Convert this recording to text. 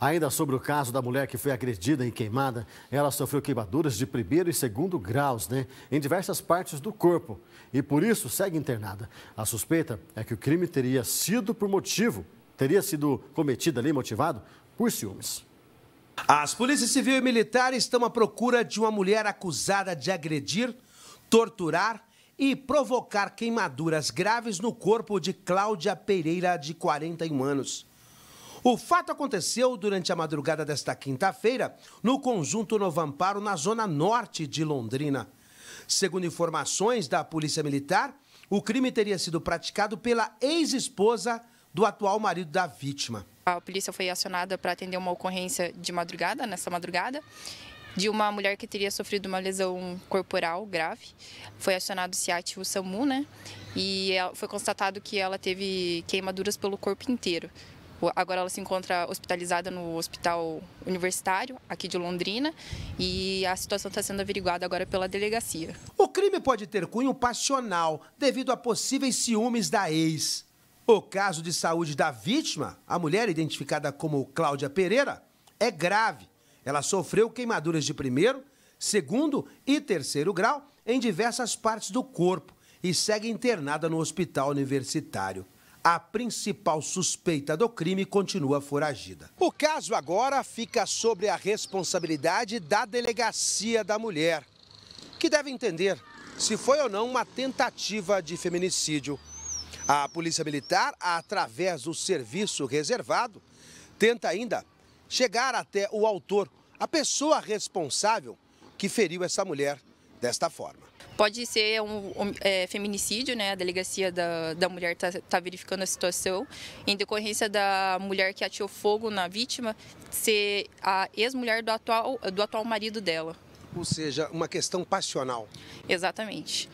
Ainda sobre o caso da mulher que foi agredida e queimada, ela sofreu queimaduras de primeiro e segundo graus, né, em diversas partes do corpo e por isso segue internada. A suspeita é que o crime teria sido por motivo, teria sido cometido ali, motivado por ciúmes. As polícias civil e militar estão à procura de uma mulher acusada de agredir, torturar e provocar queimaduras graves no corpo de Cláudia Pereira, de 41 anos. O fato aconteceu durante a madrugada desta quinta-feira no conjunto Novo Amparo, na zona norte de Londrina. Segundo informações da Polícia Militar, o crime teria sido praticado pela ex-esposa do atual marido da vítima. A polícia foi acionada para atender uma ocorrência de madrugada, nessa madrugada, de uma mulher que teria sofrido uma lesão corporal grave. Foi acionado o SIAT e o SAMU, né? E foi constatado que ela teve queimaduras pelo corpo inteiro. Agora ela se encontra hospitalizada no hospital universitário aqui de Londrina e a situação está sendo averiguada agora pela delegacia. O crime pode ter cunho passional devido a possíveis ciúmes da ex. O caso de saúde da vítima, a mulher identificada como Cláudia Pereira, é grave. Ela sofreu queimaduras de primeiro, segundo e terceiro grau em diversas partes do corpo e segue internada no hospital universitário a principal suspeita do crime continua foragida. O caso agora fica sobre a responsabilidade da delegacia da mulher, que deve entender se foi ou não uma tentativa de feminicídio. A Polícia Militar, através do serviço reservado, tenta ainda chegar até o autor, a pessoa responsável que feriu essa mulher desta forma. Pode ser um, um é, feminicídio, né? A delegacia da, da mulher está tá verificando a situação. Em decorrência da mulher que atirou fogo na vítima ser a ex-mulher do atual, do atual marido dela. Ou seja, uma questão passional. Exatamente.